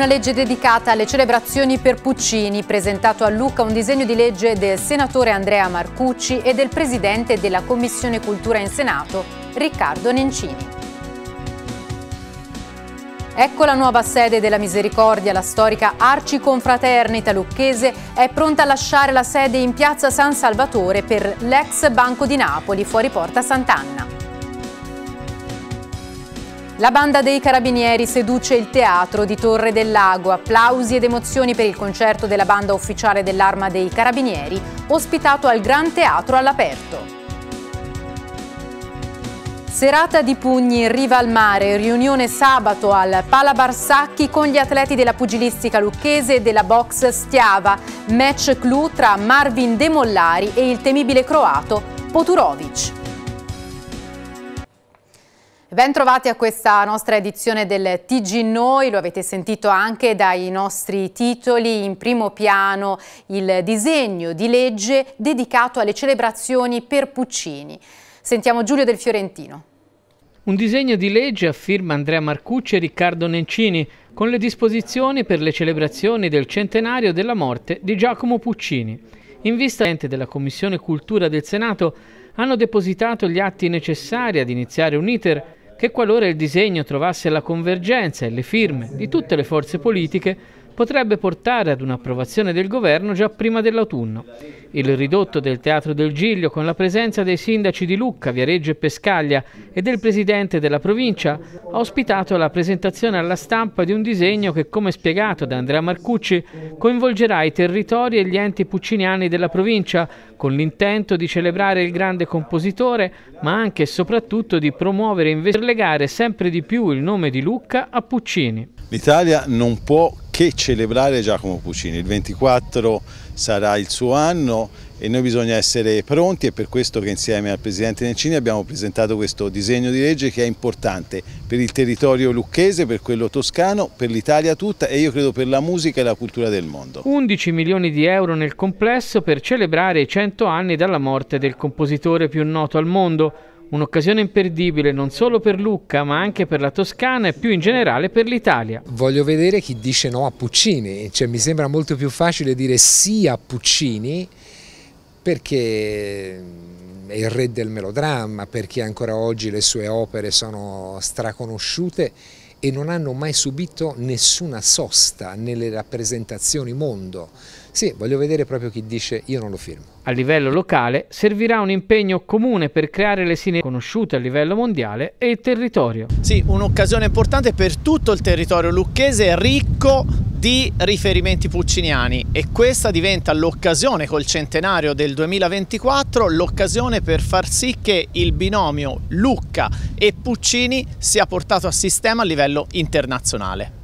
Una legge dedicata alle celebrazioni per Puccini, presentato a Lucca un disegno di legge del senatore Andrea Marcucci e del presidente della Commissione Cultura in Senato, Riccardo Nencini. Ecco la nuova sede della Misericordia, la storica Arciconfraternita Lucchese è pronta a lasciare la sede in piazza San Salvatore per l'ex Banco di Napoli fuori porta Sant'Anna. La banda dei carabinieri seduce il teatro di Torre del Lago. Applausi ed emozioni per il concerto della banda ufficiale dell'Arma dei Carabinieri, ospitato al Gran Teatro all'aperto. Serata di pugni in riva al mare, riunione sabato al Pala Barsacchi con gli atleti della pugilistica lucchese e della box Stiava. Match clou tra Marvin De Mollari e il temibile croato Poturovic. Bentrovati a questa nostra edizione del TG Noi, lo avete sentito anche dai nostri titoli, in primo piano il disegno di legge dedicato alle celebrazioni per Puccini. Sentiamo Giulio del Fiorentino. Un disegno di legge affirma Andrea Marcucci e Riccardo Nencini con le disposizioni per le celebrazioni del centenario della morte di Giacomo Puccini. In vista della Commissione Cultura del Senato hanno depositato gli atti necessari ad iniziare un iter che qualora il disegno trovasse la convergenza e le firme di tutte le forze politiche, potrebbe portare ad un'approvazione del governo già prima dell'autunno. Il ridotto del Teatro del Giglio, con la presenza dei sindaci di Lucca, Viareggio e Pescaglia e del presidente della provincia, ha ospitato la presentazione alla stampa di un disegno che, come spiegato da Andrea Marcucci, coinvolgerà i territori e gli enti pucciniani della provincia, con l'intento di celebrare il grande compositore, ma anche e soprattutto di promuovere e invece legare sempre di più il nome di Lucca a Puccini. L'Italia non può che celebrare Giacomo Puccini. Il 24 sarà il suo anno e noi bisogna essere pronti e per questo che insieme al Presidente Nencini abbiamo presentato questo disegno di legge che è importante per il territorio lucchese, per quello toscano, per l'Italia tutta e io credo per la musica e la cultura del mondo. 11 milioni di euro nel complesso per celebrare i 100 anni dalla morte del compositore più noto al mondo, Un'occasione imperdibile non solo per Lucca ma anche per la Toscana e più in generale per l'Italia. Voglio vedere chi dice no a Puccini, cioè, mi sembra molto più facile dire sì a Puccini perché è il re del melodramma, perché ancora oggi le sue opere sono straconosciute e non hanno mai subito nessuna sosta nelle rappresentazioni mondo. Sì, voglio vedere proprio chi dice io non lo firmo. A livello locale servirà un impegno comune per creare le sine conosciute a livello mondiale e il territorio. Sì, un'occasione importante per tutto il territorio lucchese ricco di riferimenti pucciniani e questa diventa l'occasione col centenario del 2024, l'occasione per far sì che il binomio Lucca e Puccini sia portato a sistema a livello internazionale.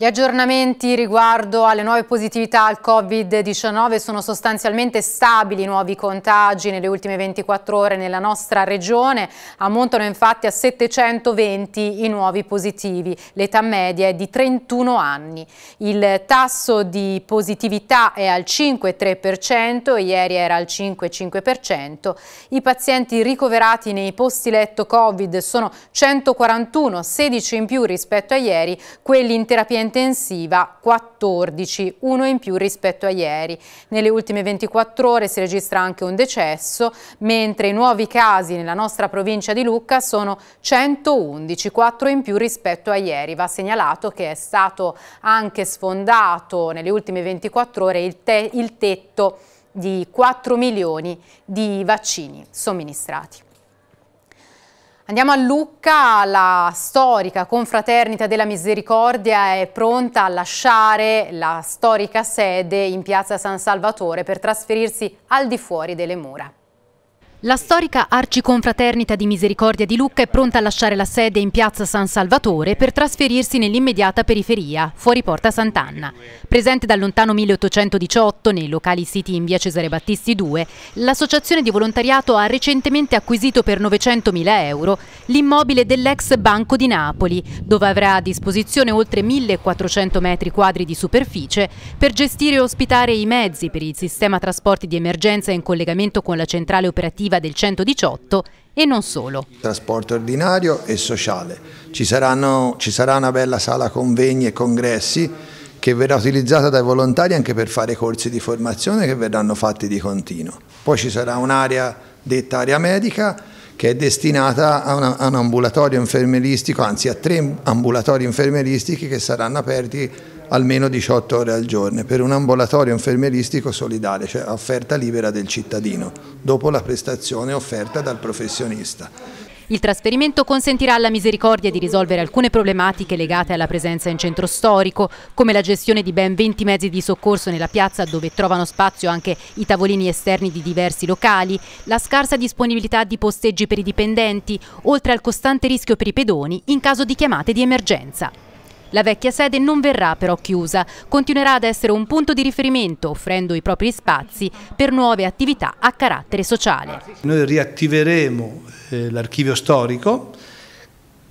Gli aggiornamenti riguardo alle nuove positività al Covid-19 sono sostanzialmente stabili i nuovi contagi nelle ultime 24 ore nella nostra regione, ammontano infatti a 720 i nuovi positivi, l'età media è di 31 anni. Il tasso di positività è al 5,3%, ieri era al 5,5%, i pazienti ricoverati nei posti letto Covid sono 141, 16 in più rispetto a ieri, quelli in terapia intensiva 14, uno in più rispetto a ieri. Nelle ultime 24 ore si registra anche un decesso, mentre i nuovi casi nella nostra provincia di Lucca sono 111, 4 in più rispetto a ieri. Va segnalato che è stato anche sfondato nelle ultime 24 ore il, te il tetto di 4 milioni di vaccini somministrati. Andiamo a Lucca, la storica confraternita della misericordia è pronta a lasciare la storica sede in piazza San Salvatore per trasferirsi al di fuori delle mura. La storica arciconfraternita di Misericordia di Lucca è pronta a lasciare la sede in piazza San Salvatore per trasferirsi nell'immediata periferia, fuori Porta Sant'Anna. Presente dal lontano 1818 nei locali siti in via Cesare Battisti 2, l'associazione di volontariato ha recentemente acquisito per 900.000 euro l'immobile dell'ex Banco di Napoli, dove avrà a disposizione oltre 1.400 metri quadri di superficie per gestire e ospitare i mezzi per il sistema trasporti di emergenza in collegamento con la centrale operativa normativa del 118 e non solo. Trasporto ordinario e sociale. Ci, saranno, ci sarà una bella sala convegni e congressi che verrà utilizzata dai volontari anche per fare corsi di formazione che verranno fatti di continuo. Poi ci sarà un'area detta area medica che è destinata a, una, a, un ambulatorio infermeristico, anzi a tre ambulatori infermeristici che saranno aperti almeno 18 ore al giorno per un ambulatorio infermieristico solidale, cioè offerta libera del cittadino, dopo la prestazione offerta dal professionista. Il trasferimento consentirà alla Misericordia di risolvere alcune problematiche legate alla presenza in centro storico, come la gestione di ben 20 mezzi di soccorso nella piazza dove trovano spazio anche i tavolini esterni di diversi locali, la scarsa disponibilità di posteggi per i dipendenti, oltre al costante rischio per i pedoni in caso di chiamate di emergenza. La vecchia sede non verrà però chiusa, continuerà ad essere un punto di riferimento offrendo i propri spazi per nuove attività a carattere sociale. Noi riattiveremo eh, l'archivio storico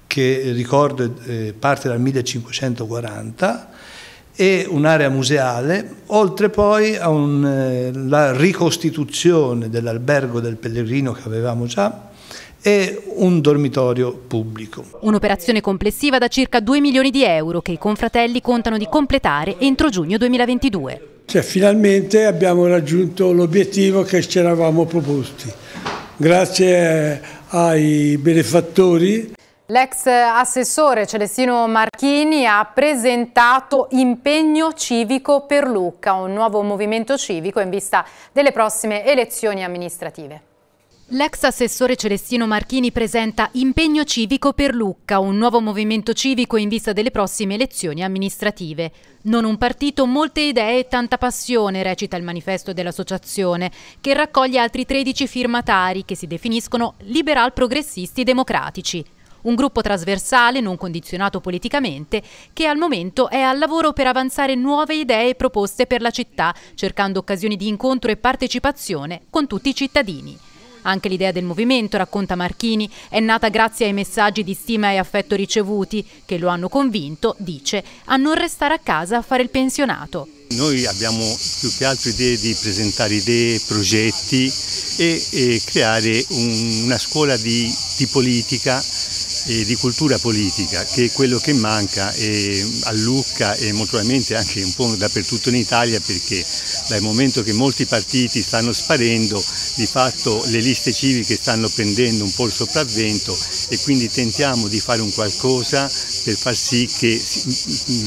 che eh, ricordo eh, parte dal 1540 e un'area museale, oltre poi alla ricostituzione dell'albergo del pellegrino che avevamo già e un dormitorio pubblico. Un'operazione complessiva da circa 2 milioni di euro che i confratelli contano di completare entro giugno 2022. Cioè, finalmente abbiamo raggiunto l'obiettivo che ci eravamo proposti. Grazie eh, ai benefattori L'ex assessore Celestino Marchini ha presentato Impegno Civico per Lucca, un nuovo movimento civico in vista delle prossime elezioni amministrative. L'ex assessore Celestino Marchini presenta Impegno civico per Lucca, un nuovo movimento civico in vista delle prossime elezioni amministrative. Non un partito, molte idee e tanta passione, recita il manifesto dell'associazione, che raccoglie altri 13 firmatari che si definiscono liberal progressisti democratici. Un gruppo trasversale, non condizionato politicamente, che al momento è al lavoro per avanzare nuove idee e proposte per la città, cercando occasioni di incontro e partecipazione con tutti i cittadini. Anche l'idea del movimento, racconta Marchini, è nata grazie ai messaggi di stima e affetto ricevuti che lo hanno convinto, dice, a non restare a casa a fare il pensionato. Noi abbiamo più che altro idee di presentare idee, progetti e, e creare un, una scuola di, di politica e di cultura politica, che è quello che manca a Lucca e molto probabilmente anche un po' dappertutto in Italia, perché dal momento che molti partiti stanno sparendo di fatto le liste civiche stanno prendendo un po' il sopravvento e quindi tentiamo di fare un qualcosa per far sì che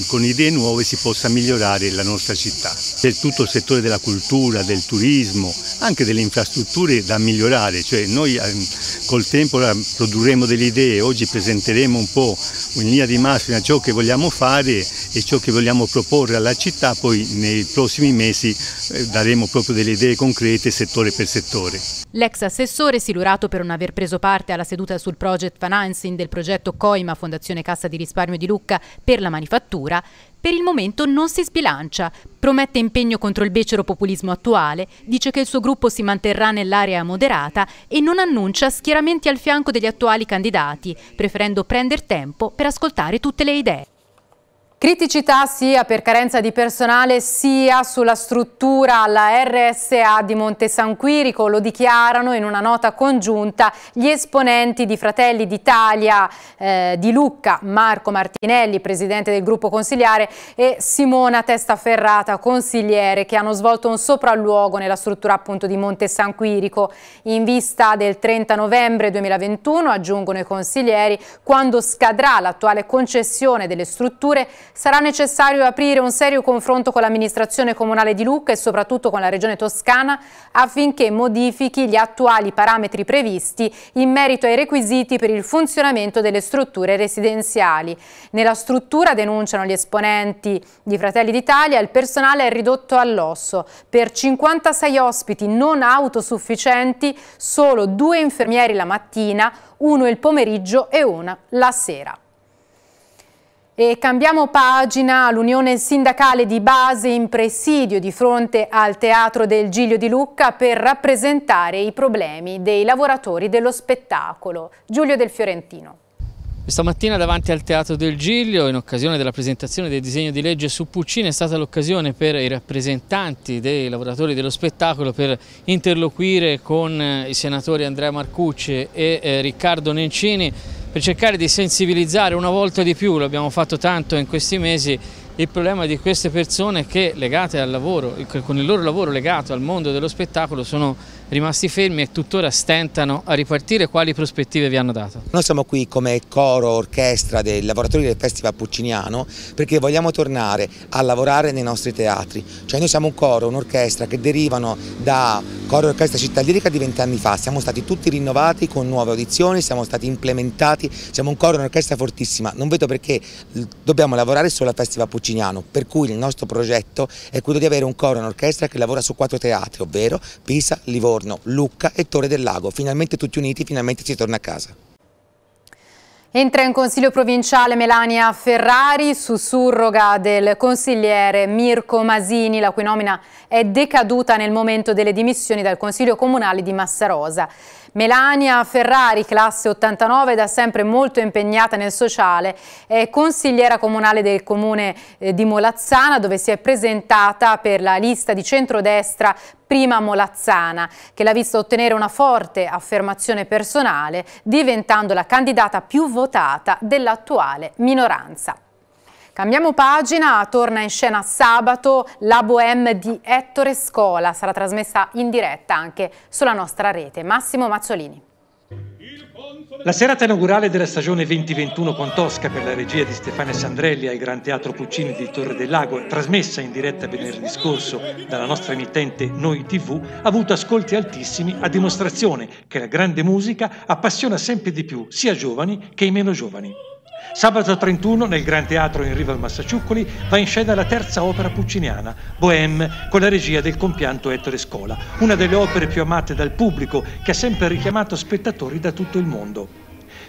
con idee nuove si possa migliorare la nostra città. Per tutto il settore della cultura, del turismo, anche delle infrastrutture da migliorare, cioè noi ehm, col tempo produrremo delle idee, oggi presenteremo un po' in linea di massima ciò che vogliamo fare e ciò che vogliamo proporre alla città, poi nei prossimi mesi eh, daremo proprio delle idee concrete settore per settore. L'ex assessore silurato per non aver preso parte alla seduta sul project financing del progetto COIMA Fondazione Cassa di Risparmio di Lucca per la manifattura per il momento non si sbilancia, promette impegno contro il becero populismo attuale, dice che il suo gruppo si manterrà nell'area moderata e non annuncia schieramenti al fianco degli attuali candidati, preferendo prendere tempo per ascoltare tutte le idee. Criticità sia per carenza di personale sia sulla struttura alla RSA di Monte San Quirico, lo dichiarano in una nota congiunta gli esponenti di Fratelli d'Italia eh, di Lucca, Marco Martinelli, presidente del gruppo consigliare, e Simona Testaferrata, consigliere, che hanno svolto un sopralluogo nella struttura appunto di Monte San Quirico in vista del 30 novembre 2021, aggiungono i consiglieri, quando scadrà l'attuale concessione delle strutture Sarà necessario aprire un serio confronto con l'amministrazione comunale di Lucca e soprattutto con la regione toscana affinché modifichi gli attuali parametri previsti in merito ai requisiti per il funzionamento delle strutture residenziali. Nella struttura, denunciano gli esponenti di Fratelli d'Italia, il personale è ridotto all'osso. Per 56 ospiti non autosufficienti, solo due infermieri la mattina, uno il pomeriggio e una la sera. E cambiamo pagina, l'Unione Sindacale di Base in presidio di fronte al Teatro del Giglio di Lucca per rappresentare i problemi dei lavoratori dello spettacolo. Giulio Del Fiorentino. Questa mattina davanti al Teatro del Giglio, in occasione della presentazione del disegno di legge su Puccini, è stata l'occasione per i rappresentanti dei lavoratori dello spettacolo per interloquire con eh, i senatori Andrea Marcucci e eh, Riccardo Nencini per cercare di sensibilizzare una volta di più, l'abbiamo fatto tanto in questi mesi, il problema di queste persone che legate al lavoro, con il loro lavoro legato al mondo dello spettacolo sono rimasti fermi e tuttora stentano a ripartire, quali prospettive vi hanno dato? Noi siamo qui come coro, orchestra dei lavoratori del Festival Pucciniano perché vogliamo tornare a lavorare nei nostri teatri, cioè noi siamo un coro, un'orchestra che derivano da Coro e Orchestra Città Lirica di vent'anni fa, siamo stati tutti rinnovati con nuove audizioni, siamo stati implementati, siamo un coro e un'orchestra fortissima, non vedo perché dobbiamo lavorare solo al Festival Pucciniano, per cui il nostro progetto è quello di avere un coro e un'orchestra che lavora su quattro teatri, ovvero Pisa, Livorno, Lucca e Torre del Lago, finalmente tutti uniti, finalmente si torna a casa. Entra in consiglio provinciale Melania Ferrari, su surroga del consigliere Mirko Masini, la cui nomina è decaduta nel momento delle dimissioni dal consiglio comunale di Massarosa. Melania Ferrari, classe 89, da sempre molto impegnata nel sociale, è consigliera comunale del comune eh, di Molazzana dove si è presentata per la lista di centrodestra prima Molazzana, che l'ha vista ottenere una forte affermazione personale, diventando la candidata più votata dell'attuale minoranza. Cambiamo pagina, torna in scena sabato la Bohème di Ettore Scola, sarà trasmessa in diretta anche sulla nostra rete. Massimo Mazzolini. La serata inaugurale della stagione 2021 con Tosca per la regia di Stefania Sandrelli al Gran Teatro Puccini di Torre del Lago, trasmessa in diretta venerdì scorso dalla nostra emittente Noi TV, ha avuto ascolti altissimi a dimostrazione che la grande musica appassiona sempre di più sia giovani che i meno giovani. Sabato 31 nel Gran Teatro in riva al Massaciuccoli, va in scena la terza opera pucciniana, Bohème, con la regia del compianto Ettore Scola, una delle opere più amate dal pubblico che ha sempre richiamato spettatori da tutto il mondo.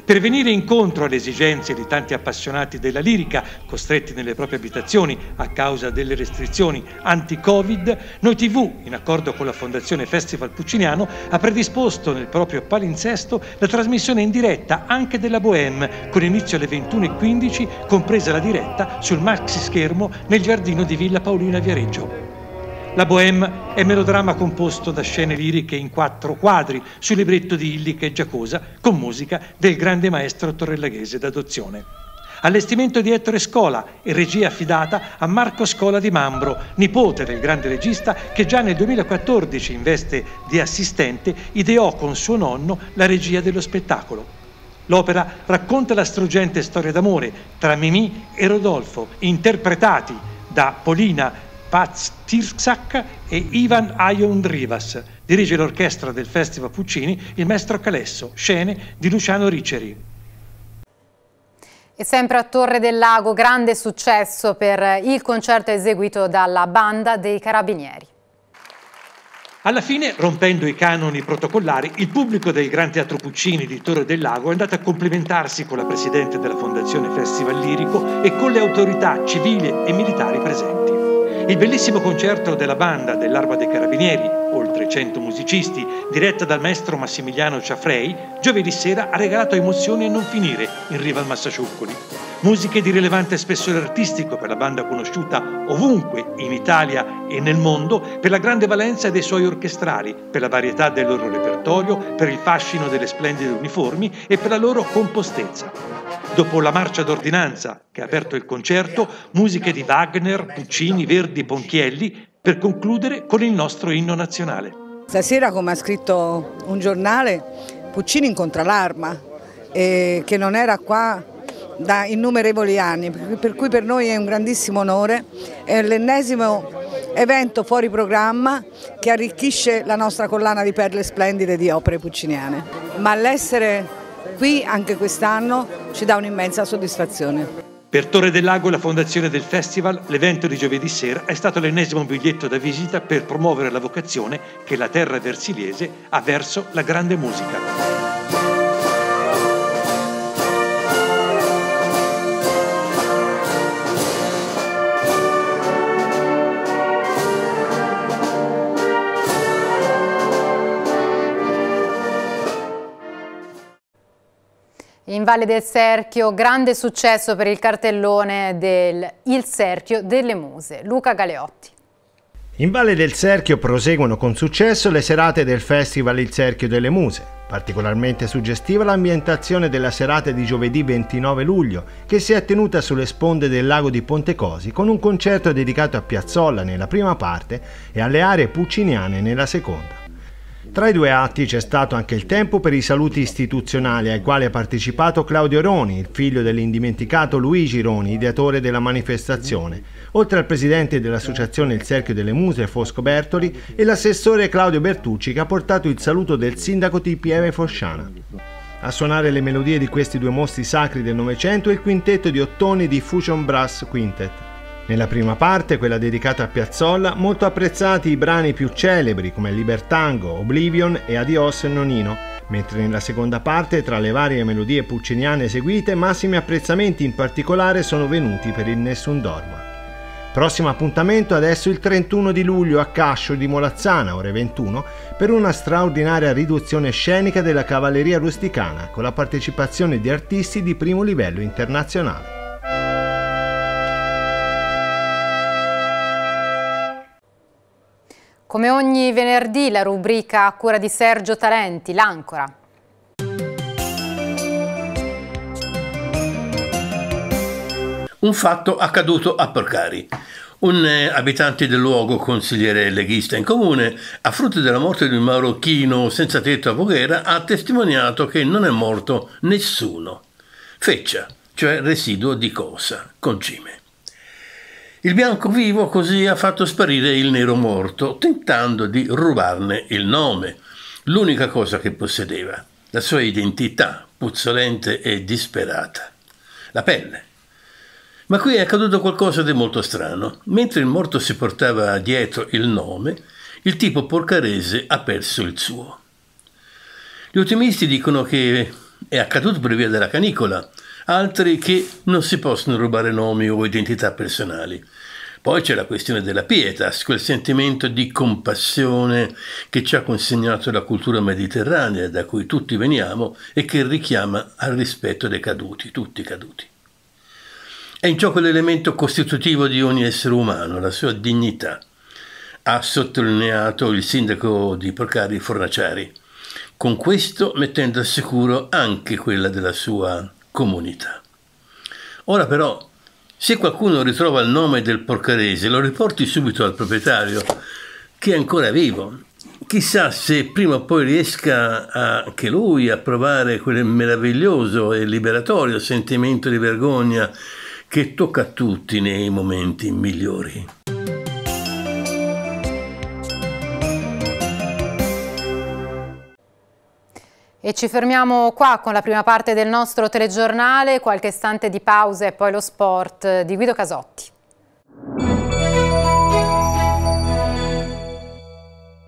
Per venire incontro alle esigenze di tanti appassionati della lirica, costretti nelle proprie abitazioni a causa delle restrizioni anti-Covid, Noi TV, in accordo con la Fondazione Festival Pucciniano, ha predisposto nel proprio palinsesto la trasmissione in diretta anche della Bohème, con inizio alle 21.15, compresa la diretta sul maxi schermo nel giardino di Villa Paolina Viareggio. La Bohème è melodramma composto da scene liriche in quattro quadri su libretto di Illica e Giacosa con musica del grande maestro torrellaghese d'adozione. Allestimento di Ettore Scola e regia affidata a Marco Scola di Mambro, nipote del grande regista che già nel 2014 in veste di assistente ideò con suo nonno la regia dello spettacolo. L'opera racconta la struggente storia d'amore tra Mimì e Rodolfo, interpretati da Polina Paz Tirsak e Ivan Aion Rivas. Dirige l'orchestra del Festival Puccini il maestro Calesso, scene di Luciano Riceri. E sempre a Torre del Lago, grande successo per il concerto eseguito dalla banda dei Carabinieri. Alla fine, rompendo i canoni protocollari, il pubblico del Gran Teatro Puccini di Torre del Lago è andato a complimentarsi con la presidente della Fondazione Festival Lirico e con le autorità civili e militari presenti. Il bellissimo concerto della banda dell'Arma dei Carabinieri, oltre 100 musicisti, diretta dal maestro Massimiliano Ciafrei, giovedì sera ha regalato emozioni a non finire in riva al Massacioccoli. Musiche di rilevante spessore artistico per la banda conosciuta ovunque in Italia e nel mondo per la grande valenza dei suoi orchestrali, per la varietà del loro repertorio, per il fascino delle splendide uniformi e per la loro compostezza. Dopo la marcia d'ordinanza che ha aperto il concerto, musiche di Wagner, Puccini, Verdi, Ponchielli, per concludere con il nostro inno nazionale. Stasera, come ha scritto un giornale, Puccini incontra l'arma, eh, che non era qua da innumerevoli anni, per cui per noi è un grandissimo onore, è l'ennesimo evento fuori programma che arricchisce la nostra collana di perle splendide di opere pucciniane. Ma l'essere qui anche quest'anno ci dà un'immensa soddisfazione. Per Torre del Lago e la fondazione del festival, l'evento di giovedì sera è stato l'ennesimo biglietto da visita per promuovere la vocazione che la terra versiliese ha verso la grande musica. In Valle del Serchio, grande successo per il cartellone del Il Serchio delle Muse. Luca Galeotti. In Valle del Serchio proseguono con successo le serate del Festival Il Serchio delle Muse. Particolarmente suggestiva l'ambientazione della serata di giovedì 29 luglio, che si è tenuta sulle sponde del lago di Pontecosi, con un concerto dedicato a Piazzolla nella prima parte e alle aree pucciniane nella seconda. Tra i due atti c'è stato anche il tempo per i saluti istituzionali ai quali ha partecipato Claudio Roni, il figlio dell'indimenticato Luigi Roni, ideatore della manifestazione, oltre al presidente dell'associazione Il Cerchio delle Muse Fosco Bertoli e l'assessore Claudio Bertucci che ha portato il saluto del sindaco TPM Fosciana. A suonare le melodie di questi due mostri sacri del Novecento è il quintetto di ottoni di Fusion Brass Quintet. Nella prima parte, quella dedicata a Piazzolla, molto apprezzati i brani più celebri come Libertango, Oblivion e Adios Nonino, mentre nella seconda parte, tra le varie melodie pucciniane eseguite, massimi apprezzamenti in particolare sono venuti per il Nessun Dorma. Prossimo appuntamento adesso il 31 di luglio a Cascio di Molazzana, ore 21, per una straordinaria riduzione scenica della cavalleria rusticana con la partecipazione di artisti di primo livello internazionale. Come ogni venerdì la rubrica a cura di Sergio Talenti, l'Ancora. Un fatto accaduto a Porcari. Un eh, abitante del luogo, consigliere leghista in comune, a fronte della morte di un marocchino senza tetto a Voghera, ha testimoniato che non è morto nessuno. Feccia, cioè residuo di cosa, concime. Il bianco vivo così ha fatto sparire il nero morto, tentando di rubarne il nome, l'unica cosa che possedeva, la sua identità puzzolente e disperata, la pelle. Ma qui è accaduto qualcosa di molto strano. Mentre il morto si portava dietro il nome, il tipo porcarese ha perso il suo. Gli ottimisti dicono che è accaduto per via della canicola, altri che non si possono rubare nomi o identità personali. Poi c'è la questione della pietas, quel sentimento di compassione che ci ha consegnato la cultura mediterranea da cui tutti veniamo e che richiama al rispetto dei caduti, tutti i caduti. È in gioco l'elemento costitutivo di ogni essere umano, la sua dignità, ha sottolineato il sindaco di Porcari Fornaciari, con questo mettendo al sicuro anche quella della sua comunità. Ora però, se qualcuno ritrova il nome del porcarese, lo riporti subito al proprietario, che è ancora vivo. Chissà se prima o poi riesca anche lui a provare quel meraviglioso e liberatorio sentimento di vergogna che tocca a tutti nei momenti migliori. E ci fermiamo qua con la prima parte del nostro telegiornale, qualche istante di pausa e poi lo sport di Guido Casotti.